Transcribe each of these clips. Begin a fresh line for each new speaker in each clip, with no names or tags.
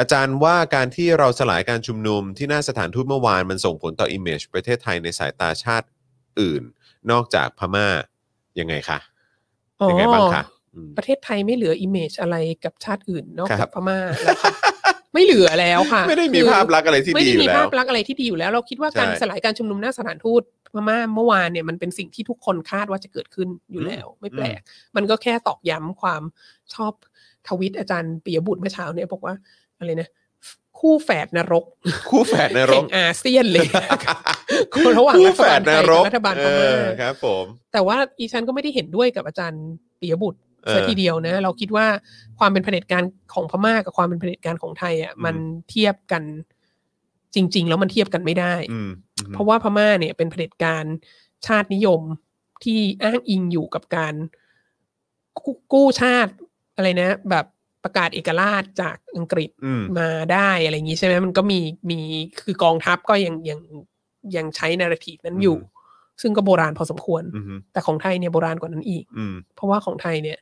อาจารย์ว่าการที่เราสลายการชุมนุมที่หน้าสถานทูตเมื่อวานมันส่งผลต่ออิมเมจประเทศไทยในสายตาชาติอื่น นอกจากพม่ายังไงคะยังไงบ้างคะประเทศไทยไม่เหลืออิมเมจอะไรกับชาติอื่น นอกจากพม่า่า ไม่เหลือแล้วค่ะ ไม่ได้มีภาพลักษณ์อะไรที่ดีอยู่แล้วไม่ได้มีภาพลักษณ์อะไรที่ดีอยู่แล้วเราคิดว่าการสลายการชุมนุมหน้าสถานทูตพม่าเมื่อวานเนี่ยมันเป็นสิ่งที่ทุกคนคาดว่าจะเกิดขึ้นอยู่แล้วไม่แปลกมันก็แค่ตอกย้ำความชอบทวิตอาจารย์ปิยบุตรเมื่อเช้าเนี่ยบอกว่าอะไรนะคู่แฝดนรก คู่แฝดนรกอาเซียนเลยคู่ระหว่างรัฐบาลกรัฐบาลพม่าครับผมแต่ว่าอีชันก็ไม่ได้เห็นด้วยกับอาจารย์ปิยบุตรซะทีเดียวนะ เราคิดว่าความเป็นเผด็จการของพม่า กับความเป็นเผด็จการของไทยอ่ะมันเทียบกัน จริงๆแล้วมันเทียบกันไม่ได้เพราะว่าพม่าเนี่ยเป็นเผด็จการชาตินิยมที่อ้างอิงอยู่กับการกู้ชาติอะไรนะ แบบประกาศเอกราชจากอังกฤษมาได้อะไรอย่างนี้ ใช่ไหมมันก็มีมีคือกองทัพก็ยังยังยังใช้นาราทีฟนั้นอยู่ ซึ่งก็โบราณพอสมควร แต่ของไทยเนี่ยโบราณกว่านั้นอีกเพราะว่าของไทยเนี่ย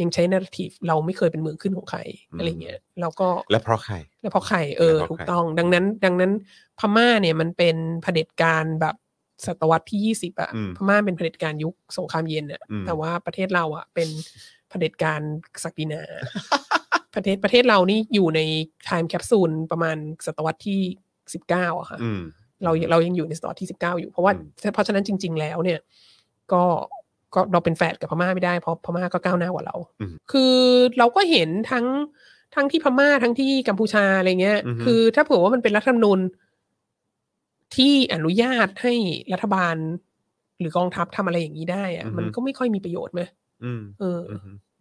ยังใช้นาราทีฟเราไม่เคยเป็นเมืองขึ้นของใครอะไรเงี้ยแล้วก็และเพราะใคร และเพราะใคร เออถูกต้อง ดังนั้น ดังนั้นพม่าเนี่ยมันเป็นเผด็จการแบบศตวรรษที่ยี่สิบอะพม่าเป็นเผด็จการยุคสงครามเย็นอะแต่ว่าประเทศเราอะเป็นเผด็จการศักดินาประเทศ ประเทศเรานี่อยู่ในไทม์แคปซูลประมาณศตวรรษที่สิบเก้าอะค่ะเราเรายังอยู่ในศตวรรษที่สิบเก้าอยู่เพราะว่าเพราะฉะนั้นจริงๆ แล้วเนี่ย ก็ก็เราเป็นแฟดกับพม่าไม่ได้เพราะพม่าก็ก้าวหน้ากว่าเรา คือเราก็เห็นทั้งทั้งที่พม่าทั้งที่กัมพูชา อะไรเงี้ย คือถ้าเผื่อว่ามันเป็นรัฐธรรมนูญที่อนุญาตให้รัฐบาล หรือกองทัพทำอะไรอย่างนี้ได้อะมันก็ไม่ค่อยมีประโยชน์ไหมเออ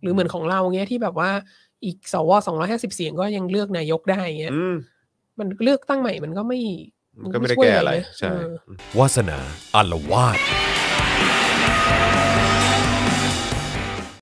หรือเหมือนของเราเงี้ยที่แบบว่าอีกสวสองร้อยห้าสิบเสียงก็ยังเลือกนายกได้เงี้ยมันเลือกตั้งใหม่มันก็ไม่ มันก็ไม่ได้แก้อะไรใช่วาสนาอัลวาด